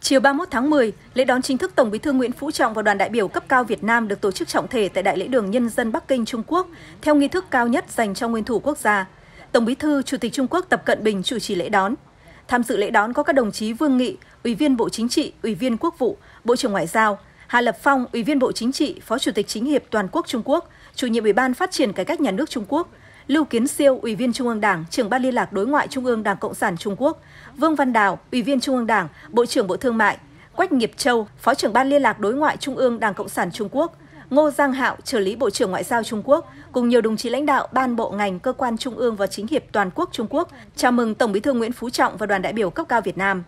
Chiều 31 tháng 10, lễ đón chính thức Tổng Bí thư Nguyễn Phú Trọng và đoàn đại biểu cấp cao Việt Nam được tổ chức trọng thể tại Đại lễ đường Nhân dân Bắc Kinh, Trung Quốc, theo nghi thức cao nhất dành cho nguyên thủ quốc gia. Tổng Bí thư, Chủ tịch Trung Quốc Tập Cận Bình chủ trì lễ đón. Tham dự lễ đón có các đồng chí Vương Nghị, Ủy viên Bộ Chính trị, Ủy viên Quốc vụ, Bộ trưởng Ngoại giao, Hà Lập Phong, Ủy viên Bộ Chính trị, Phó Chủ tịch Chính hiệp Toàn quốc Trung Quốc, Chủ nhiệm Ủy ban Phát triển Cải cách Nhà nước Trung Quốc, Lưu Kiến Siêu, Ủy viên Trung ương Đảng, trưởng Ban liên lạc đối ngoại Trung ương Đảng Cộng sản Trung Quốc, Vương Văn Đào, Ủy viên Trung ương Đảng, Bộ trưởng Bộ Thương mại, Quách Nghiệp Châu, Phó trưởng Ban liên lạc đối ngoại Trung ương Đảng Cộng sản Trung Quốc, Ngô Giang Hạo, trợ lý Bộ trưởng Ngoại giao Trung Quốc, cùng nhiều đồng chí lãnh đạo ban bộ ngành, cơ quan trung ương và chính hiệp toàn quốc Trung Quốc chào mừng Tổng Bí thư Nguyễn Phú Trọng và đoàn đại biểu cấp cao Việt Nam.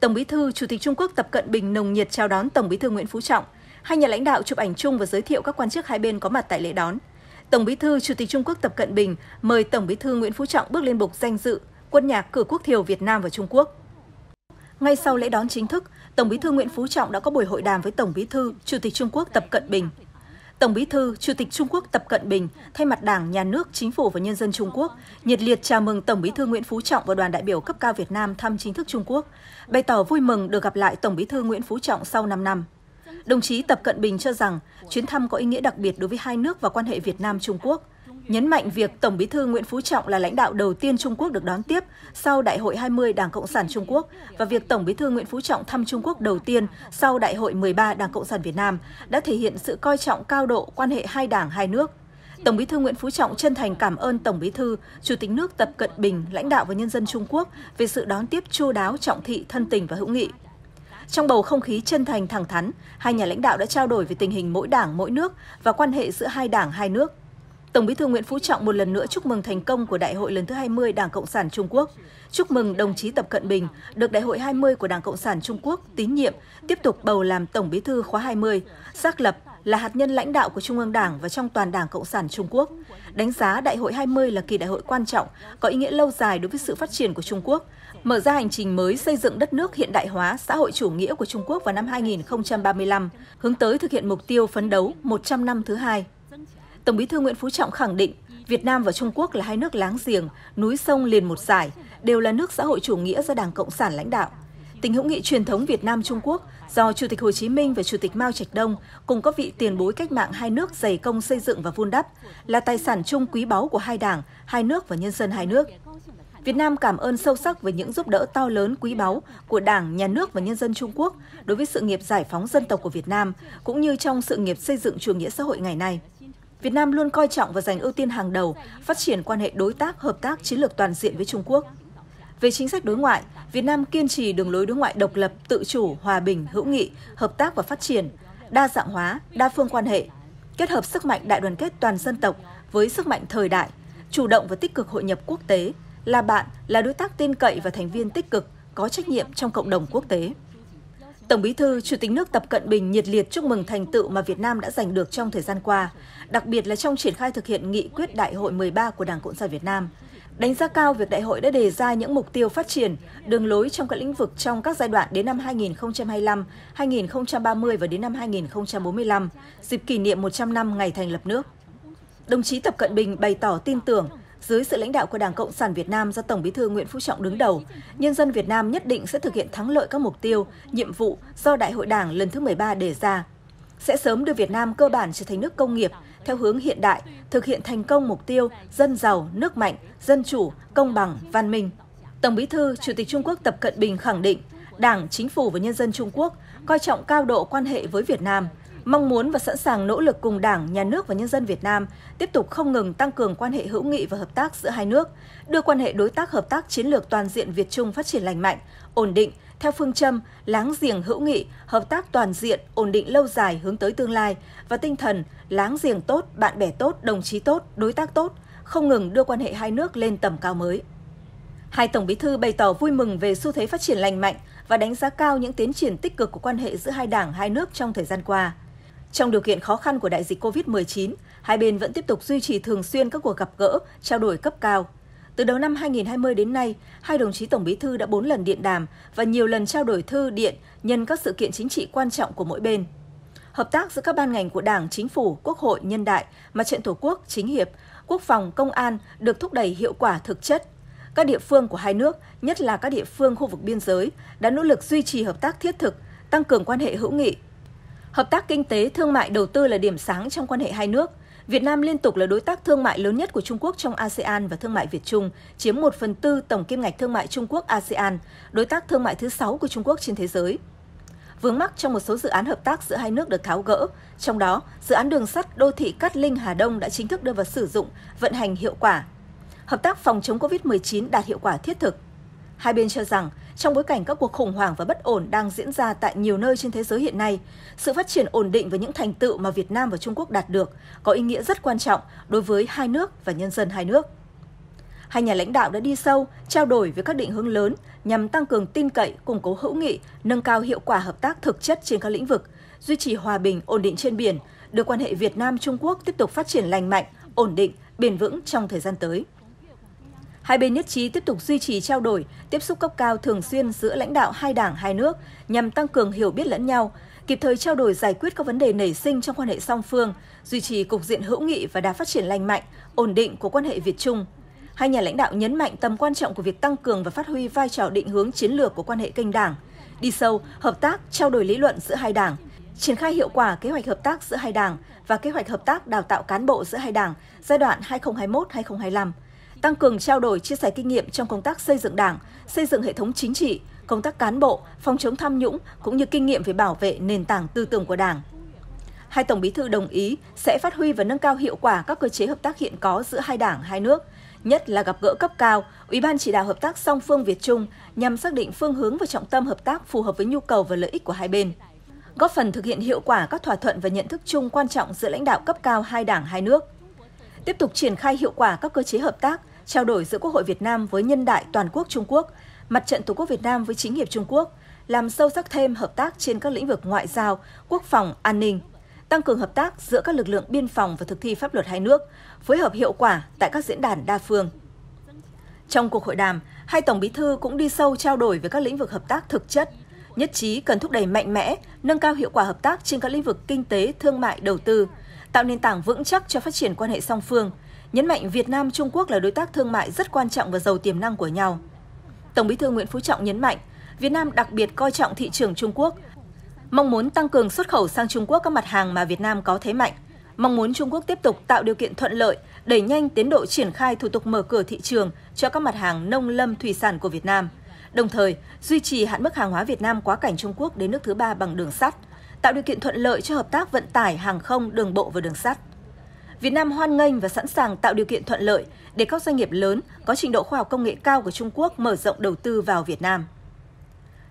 Tổng Bí thư, Chủ tịch Trung Quốc Tập Cận Bình nồng nhiệt chào đón Tổng Bí thư Nguyễn Phú Trọng. Hai nhà lãnh đạo chụp ảnh chung và giới thiệu các quan chức hai bên có mặt tại lễ đón. Tổng Bí thư Chủ tịch Trung Quốc Tập Cận Bình mời Tổng Bí thư Nguyễn Phú Trọng bước lên bục danh dự quân nhạc cử quốc thiều Việt Nam và Trung Quốc. Ngay sau lễ đón chính thức, Tổng Bí thư Nguyễn Phú Trọng đã có buổi hội đàm với Tổng Bí thư Chủ tịch Trung Quốc Tập Cận Bình. Tổng Bí thư Chủ tịch Trung Quốc Tập Cận Bình thay mặt Đảng, Nhà nước, Chính phủ và nhân dân Trung Quốc nhiệt liệt chào mừng Tổng Bí thư Nguyễn Phú Trọng và đoàn đại biểu cấp cao Việt Nam thăm chính thức Trung Quốc, bày tỏ vui mừng được gặp lại Tổng Bí thư Nguyễn Phú Trọng sau 5 năm. Đồng chí Tập Cận Bình cho rằng chuyến thăm có ý nghĩa đặc biệt đối với hai nước và quan hệ Việt Nam Trung Quốc, nhấn mạnh việc Tổng Bí thư Nguyễn Phú Trọng là lãnh đạo đầu tiên Trung Quốc được đón tiếp sau Đại hội 20 Đảng Cộng sản Trung Quốc và việc Tổng Bí thư Nguyễn Phú Trọng thăm Trung Quốc đầu tiên sau Đại hội 13 Đảng Cộng sản Việt Nam đã thể hiện sự coi trọng cao độ quan hệ hai đảng hai nước. Tổng Bí thư Nguyễn Phú Trọng chân thành cảm ơn Tổng Bí thư, Chủ tịch nước Tập Cận Bình, lãnh đạo và nhân dân Trung Quốc về sự đón tiếp chu đáo, trọng thị, thân tình và hữu nghị. Trong bầu không khí chân thành thẳng thắn, hai nhà lãnh đạo đã trao đổi về tình hình mỗi đảng mỗi nước và quan hệ giữa hai đảng hai nước. Tổng Bí thư Nguyễn Phú Trọng một lần nữa chúc mừng thành công của Đại hội lần thứ 20 Đảng Cộng sản Trung Quốc. Chúc mừng đồng chí Tập Cận Bình được Đại hội 20 của Đảng Cộng sản Trung Quốc tín nhiệm, tiếp tục bầu làm Tổng Bí thư khóa 20, xác lập là hạt nhân lãnh đạo của Trung ương Đảng và trong toàn Đảng Cộng sản Trung Quốc, đánh giá Đại hội 20 là kỳ đại hội quan trọng, có ý nghĩa lâu dài đối với sự phát triển của Trung Quốc, mở ra hành trình mới xây dựng đất nước hiện đại hóa, xã hội chủ nghĩa của Trung Quốc vào năm 2035, hướng tới thực hiện mục tiêu phấn đấu 100 năm thứ hai. Tổng Bí thư Nguyễn Phú Trọng khẳng định, Việt Nam và Trung Quốc là hai nước láng giềng, núi sông liền một giải, đều là nước xã hội chủ nghĩa do Đảng Cộng sản lãnh đạo. Tình hữu nghị truyền thống Việt Nam Trung Quốc do Chủ tịch Hồ Chí Minh và Chủ tịch Mao Trạch Đông cùng các vị tiền bối cách mạng hai nước dày công xây dựng và vun đắp, là tài sản chung quý báu của hai đảng, hai nước và nhân dân hai nước. Việt Nam cảm ơn sâu sắc về những giúp đỡ to lớn quý báu của Đảng, Nhà nước và nhân dân Trung Quốc đối với sự nghiệp giải phóng dân tộc của Việt Nam, cũng như trong sự nghiệp xây dựng chủ nghĩa xã hội ngày nay. Việt Nam luôn coi trọng và dành ưu tiên hàng đầu phát triển quan hệ đối tác, hợp tác chiến lược toàn diện với Trung Quốc. Về chính sách đối ngoại, Việt Nam kiên trì đường lối đối ngoại độc lập, tự chủ, hòa bình, hữu nghị, hợp tác và phát triển, đa dạng hóa, đa phương quan hệ, kết hợp sức mạnh đại đoàn kết toàn dân tộc với sức mạnh thời đại, chủ động và tích cực hội nhập quốc tế, là bạn, là đối tác tin cậy và thành viên tích cực, có trách nhiệm trong cộng đồng quốc tế. Tổng Bí thư, Chủ tịch nước Tập Cận Bình nhiệt liệt chúc mừng thành tựu mà Việt Nam đã giành được trong thời gian qua, đặc biệt là trong triển khai thực hiện nghị quyết Đại hội 13 của Đảng Cộng sản Việt Nam, đánh giá cao việc đại hội đã đề ra những mục tiêu phát triển, đường lối trong các lĩnh vực trong các giai đoạn đến năm 2025, 2030 và đến năm 2045, dịp kỷ niệm 100 năm ngày thành lập nước. Đồng chí Tập Cận Bình bày tỏ tin tưởng dưới sự lãnh đạo của Đảng Cộng sản Việt Nam do Tổng Bí thư Nguyễn Phú Trọng đứng đầu, nhân dân Việt Nam nhất định sẽ thực hiện thắng lợi các mục tiêu, nhiệm vụ do Đại hội Đảng lần thứ 13 đề ra sẽ sớm đưa Việt Nam cơ bản trở thành nước công nghiệp theo hướng hiện đại, thực hiện thành công mục tiêu dân giàu, nước mạnh, dân chủ, công bằng, văn minh. Tổng Bí thư, Chủ tịch Trung Quốc Tập Cận Bình khẳng định, Đảng, chính phủ và nhân dân Trung Quốc coi trọng cao độ quan hệ với Việt Nam, mong muốn và sẵn sàng nỗ lực cùng Đảng, Nhà nước và nhân dân Việt Nam tiếp tục không ngừng tăng cường quan hệ hữu nghị và hợp tác giữa hai nước, đưa quan hệ đối tác hợp tác chiến lược toàn diện Việt Trung phát triển lành mạnh, ổn định, theo phương châm láng giềng hữu nghị, hợp tác toàn diện, ổn định lâu dài hướng tới tương lai và tinh thần láng giềng tốt, bạn bè tốt, đồng chí tốt, đối tác tốt, không ngừng đưa quan hệ hai nước lên tầm cao mới. Hai Tổng Bí thư bày tỏ vui mừng về xu thế phát triển lành mạnh và đánh giá cao những tiến triển tích cực của quan hệ giữa hai đảng hai nước trong thời gian qua. Trong điều kiện khó khăn của đại dịch COVID-19, hai bên vẫn tiếp tục duy trì thường xuyên các cuộc gặp gỡ, trao đổi cấp cao, từ đầu năm 2020 đến nay, hai đồng chí Tổng Bí thư đã bốn lần điện đàm và nhiều lần trao đổi thư điện nhân các sự kiện chính trị quan trọng của mỗi bên. Hợp tác giữa các ban ngành của Đảng, Chính phủ, Quốc hội, Nhân đại, Mặt trận Tổ quốc, Chính hiệp, Quốc phòng, Công an được thúc đẩy hiệu quả thực chất. Các địa phương của hai nước, nhất là các địa phương khu vực biên giới, đã nỗ lực duy trì hợp tác thiết thực, tăng cường quan hệ hữu nghị. Hợp tác kinh tế, thương mại, đầu tư là điểm sáng trong quan hệ hai nước. Việt Nam liên tục là đối tác thương mại lớn nhất của Trung Quốc trong ASEAN và thương mại Việt Trung, chiếm 1 phần tư tổng kim ngạch thương mại Trung Quốc ASEAN, đối tác thương mại thứ 6 của Trung Quốc trên thế giới. Vướng mắc trong một số dự án hợp tác giữa hai nước được tháo gỡ, trong đó dự án đường sắt đô thị Cát Linh Hà Đông đã chính thức đưa vào sử dụng, vận hành hiệu quả. Hợp tác phòng chống COVID-19 đạt hiệu quả thiết thực. Hai bên cho rằng trong bối cảnh các cuộc khủng hoảng và bất ổn đang diễn ra tại nhiều nơi trên thế giới hiện nay, sự phát triển ổn định và những thành tựu mà Việt Nam và Trung Quốc đạt được có ý nghĩa rất quan trọng đối với hai nước và nhân dân hai nước. Hai nhà lãnh đạo đã đi sâu, trao đổi về các định hướng lớn nhằm tăng cường tin cậy, củng cố hữu nghị, nâng cao hiệu quả hợp tác thực chất trên các lĩnh vực, duy trì hòa bình, ổn định trên biển, đưa quan hệ Việt Nam Trung Quốc tiếp tục phát triển lành mạnh, ổn định, bền vững trong thời gian tới. Hai bên nhất trí tiếp tục duy trì trao đổi, tiếp xúc cấp cao thường xuyên giữa lãnh đạo hai đảng hai nước nhằm tăng cường hiểu biết lẫn nhau, kịp thời trao đổi giải quyết các vấn đề nảy sinh trong quan hệ song phương, duy trì cục diện hữu nghị và đã phát triển lành mạnh, ổn định của quan hệ Việt Trung. Hai nhà lãnh đạo nhấn mạnh tầm quan trọng của việc tăng cường và phát huy vai trò định hướng chiến lược của quan hệ kênh đảng, đi sâu, hợp tác, trao đổi lý luận giữa hai đảng, triển khai hiệu quả kế hoạch hợp tác giữa hai đảng và kế hoạch hợp tác đào tạo cán bộ giữa hai đảng giai đoạn 2021-2025 tăng cường trao đổi, chia sẻ kinh nghiệm trong công tác xây dựng Đảng, xây dựng hệ thống chính trị, công tác cán bộ, phòng chống tham nhũng cũng như kinh nghiệm về bảo vệ nền tảng tư tưởng của Đảng. Hai Tổng Bí thư đồng ý sẽ phát huy và nâng cao hiệu quả các cơ chế hợp tác hiện có giữa hai đảng, hai nước, nhất là gặp gỡ cấp cao, Ủy ban chỉ đạo hợp tác song phương Việt Trung nhằm xác định phương hướng và trọng tâm hợp tác phù hợp với nhu cầu và lợi ích của hai bên góp phần thực hiện hiệu quả các thỏa thuận và nhận thức chung quan trọng giữa lãnh đạo cấp cao hai đảng hai nước. Tiếp tục triển khai hiệu quả các cơ chế hợp tác, trao đổi giữa Quốc hội Việt Nam với nhân đại toàn quốc Trung Quốc, Mặt trận Tổ quốc Việt Nam với chính hiệp Trung Quốc, làm sâu sắc thêm hợp tác trên các lĩnh vực ngoại giao, quốc phòng, an ninh, tăng cường hợp tác giữa các lực lượng biên phòng và thực thi pháp luật hai nước, phối hợp hiệu quả tại các diễn đàn đa phương. Trong cuộc hội đàm, hai tổng bí thư cũng đi sâu trao đổi về các lĩnh vực hợp tác thực chất, nhất trí cần thúc đẩy mạnh mẽ, nâng cao hiệu quả hợp tác trên các lĩnh vực kinh tế, thương mại, đầu tư, tạo nền tảng vững chắc cho phát triển quan hệ song phương – nhấn mạnh Việt Nam Trung Quốc là đối tác thương mại rất quan trọng và giàu tiềm năng của nhau. Tổng Bí thư Nguyễn Phú Trọng nhấn mạnh, Việt Nam đặc biệt coi trọng thị trường Trung Quốc, mong muốn tăng cường xuất khẩu sang Trung Quốc các mặt hàng mà Việt Nam có thế mạnh, mong muốn Trung Quốc tiếp tục tạo điều kiện thuận lợi, đẩy nhanh tiến độ triển khai thủ tục mở cửa thị trường cho các mặt hàng nông lâm thủy sản của Việt Nam, đồng thời duy trì hạn mức hàng hóa Việt Nam quá cảnh Trung Quốc đến nước thứ ba bằng đường sắt, tạo điều kiện thuận lợi cho hợp tác vận tải hàng không, đường bộ và đường sắt. Việt Nam hoan nghênh và sẵn sàng tạo điều kiện thuận lợi để các doanh nghiệp lớn có trình độ khoa học công nghệ cao của Trung Quốc mở rộng đầu tư vào Việt Nam.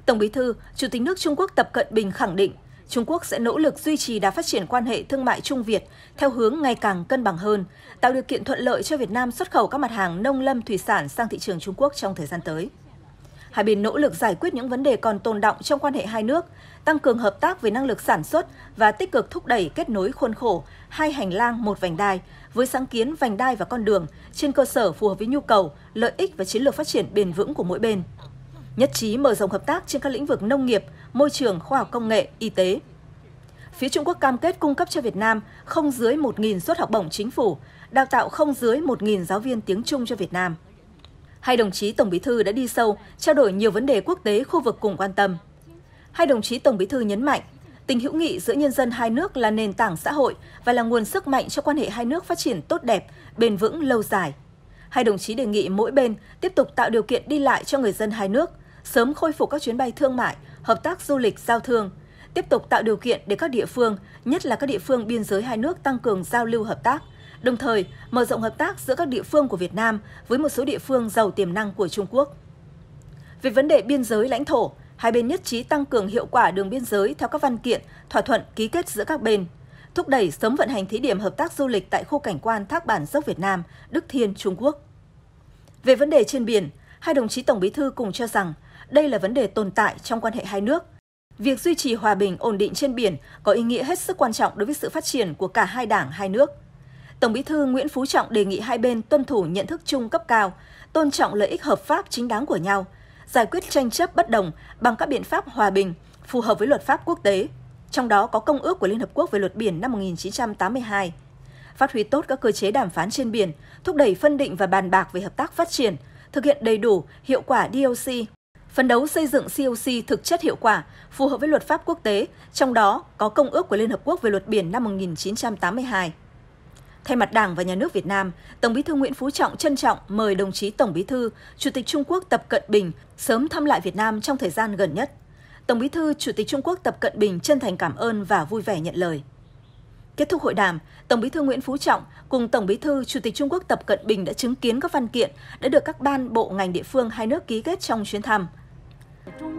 Tổng Bí thư, Chủ tịch nước Trung Quốc Tập Cận Bình khẳng định Trung Quốc sẽ nỗ lực duy trì đà phát triển quan hệ thương mại Trung Việt theo hướng ngày càng cân bằng hơn, tạo điều kiện thuận lợi cho Việt Nam xuất khẩu các mặt hàng nông lâm thủy sản sang thị trường Trung Quốc trong thời gian tới hai bên nỗ lực giải quyết những vấn đề còn tồn động trong quan hệ hai nước, tăng cường hợp tác về năng lực sản xuất và tích cực thúc đẩy kết nối khuôn khổ hai hành lang một vành đai với sáng kiến vành đai và con đường trên cơ sở phù hợp với nhu cầu, lợi ích và chiến lược phát triển bền vững của mỗi bên. Nhất trí mở rộng hợp tác trên các lĩnh vực nông nghiệp, môi trường, khoa học công nghệ, y tế. Phía Trung Quốc cam kết cung cấp cho Việt Nam không dưới 1.000 suất học bổng chính phủ, đào tạo không dưới 1.000 giáo viên tiếng Trung cho Việt Nam hai đồng chí Tổng Bí thư đã đi sâu, trao đổi nhiều vấn đề quốc tế khu vực cùng quan tâm. Hai đồng chí Tổng Bí thư nhấn mạnh, tình hữu nghị giữa nhân dân hai nước là nền tảng xã hội và là nguồn sức mạnh cho quan hệ hai nước phát triển tốt đẹp, bền vững lâu dài. Hai đồng chí đề nghị mỗi bên tiếp tục tạo điều kiện đi lại cho người dân hai nước, sớm khôi phục các chuyến bay thương mại, hợp tác du lịch giao thương, tiếp tục tạo điều kiện để các địa phương, nhất là các địa phương biên giới hai nước tăng cường giao lưu hợp tác, đồng thời mở rộng hợp tác giữa các địa phương của Việt Nam với một số địa phương giàu tiềm năng của Trung Quốc. Về vấn đề biên giới lãnh thổ, hai bên nhất trí tăng cường hiệu quả đường biên giới theo các văn kiện, thỏa thuận ký kết giữa các bên, thúc đẩy sớm vận hành thí điểm hợp tác du lịch tại khu cảnh quan Thác Bản Dốc Việt Nam, Đức Thiên, Trung Quốc. Về vấn đề trên biển, hai đồng chí Tổng Bí thư cùng cho rằng đây là vấn đề tồn tại trong quan hệ hai nước. Việc duy trì hòa bình ổn định trên biển có ý nghĩa hết sức quan trọng đối với sự phát triển của cả hai đảng hai nước – Tổng Bí thư Nguyễn Phú Trọng đề nghị hai bên tuân thủ nhận thức chung cấp cao, tôn trọng lợi ích hợp pháp chính đáng của nhau, giải quyết tranh chấp bất đồng bằng các biện pháp hòa bình, phù hợp với luật pháp quốc tế, trong đó có Công ước của Liên Hợp Quốc về luật biển năm 1982. Phát huy tốt các cơ chế đàm phán trên biển, thúc đẩy phân định và bàn bạc về hợp tác phát triển, thực hiện đầy đủ, hiệu quả DOC, phấn đấu xây dựng COC thực chất hiệu quả, phù hợp với luật pháp quốc tế, trong đó có Công ước của Liên Hợp Quốc về luật biển năm 1982. Thay mặt Đảng và Nhà nước Việt Nam, Tổng Bí thư Nguyễn Phú Trọng trân trọng mời đồng chí Tổng Bí thư, Chủ tịch Trung Quốc Tập Cận Bình sớm thăm lại Việt Nam trong thời gian gần nhất. Tổng Bí thư, Chủ tịch Trung Quốc Tập Cận Bình chân thành cảm ơn và vui vẻ nhận lời. Kết thúc hội đàm, Tổng Bí thư Nguyễn Phú Trọng cùng Tổng Bí thư Chủ tịch Trung Quốc Tập Cận Bình đã chứng kiến các văn kiện đã được các ban bộ ngành địa phương hai nước ký kết trong chuyến thăm.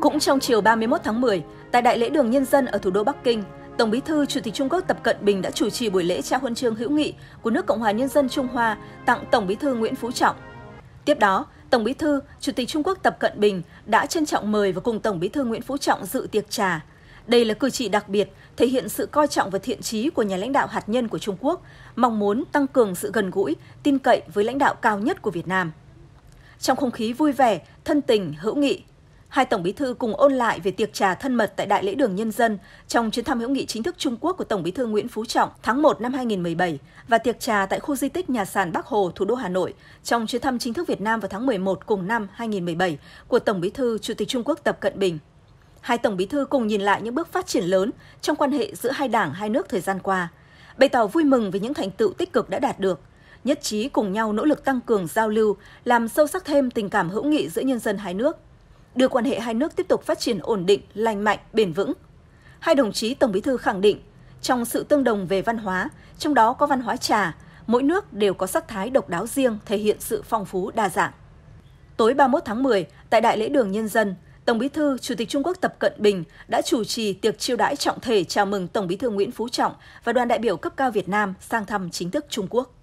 Cũng trong chiều 31 tháng 10, tại Đại lễ đường Nhân dân ở thủ đô Bắc Kinh, Tổng Bí thư Chủ tịch Trung Quốc Tập Cận Bình đã chủ trì buổi lễ trao huân chương hữu nghị của nước Cộng hòa Nhân dân Trung Hoa tặng Tổng Bí thư Nguyễn Phú Trọng. Tiếp đó, Tổng Bí thư Chủ tịch Trung Quốc Tập Cận Bình đã trân trọng mời và cùng Tổng Bí thư Nguyễn Phú Trọng dự tiệc trà. Đây là cử chỉ đặc biệt thể hiện sự coi trọng và thiện trí của nhà lãnh đạo hạt nhân của Trung Quốc, mong muốn tăng cường sự gần gũi, tin cậy với lãnh đạo cao nhất của Việt Nam. Trong không khí vui vẻ, thân tình, hữu nghị, hai Tổng Bí thư cùng ôn lại về tiệc trà thân mật tại Đại lễ đường Nhân dân trong chuyến thăm hữu nghị chính thức Trung Quốc của Tổng Bí thư Nguyễn Phú Trọng tháng 1 năm 2017 và tiệc trà tại khu di tích nhà sàn Bắc Hồ, thủ đô Hà Nội trong chuyến thăm chính thức Việt Nam vào tháng 11 cùng năm 2017 của Tổng Bí thư Chủ tịch Trung Quốc Tập Cận Bình. Hai Tổng Bí thư cùng nhìn lại những bước phát triển lớn trong quan hệ giữa hai đảng hai nước thời gian qua, bày tỏ vui mừng về những thành tựu tích cực đã đạt được, nhất trí cùng nhau nỗ lực tăng cường giao lưu, làm sâu sắc thêm tình cảm hữu nghị giữa nhân dân hai nước – đưa quan hệ hai nước tiếp tục phát triển ổn định, lành mạnh, bền vững. Hai đồng chí Tổng Bí thư khẳng định, trong sự tương đồng về văn hóa, trong đó có văn hóa trà, mỗi nước đều có sắc thái độc đáo riêng thể hiện sự phong phú đa dạng. Tối 31 tháng 10, tại Đại lễ đường Nhân dân, Tổng Bí thư, Chủ tịch Trung Quốc Tập Cận Bình đã chủ trì tiệc chiêu đãi trọng thể chào mừng Tổng Bí thư Nguyễn Phú Trọng và đoàn đại biểu cấp cao Việt Nam sang thăm chính thức Trung Quốc.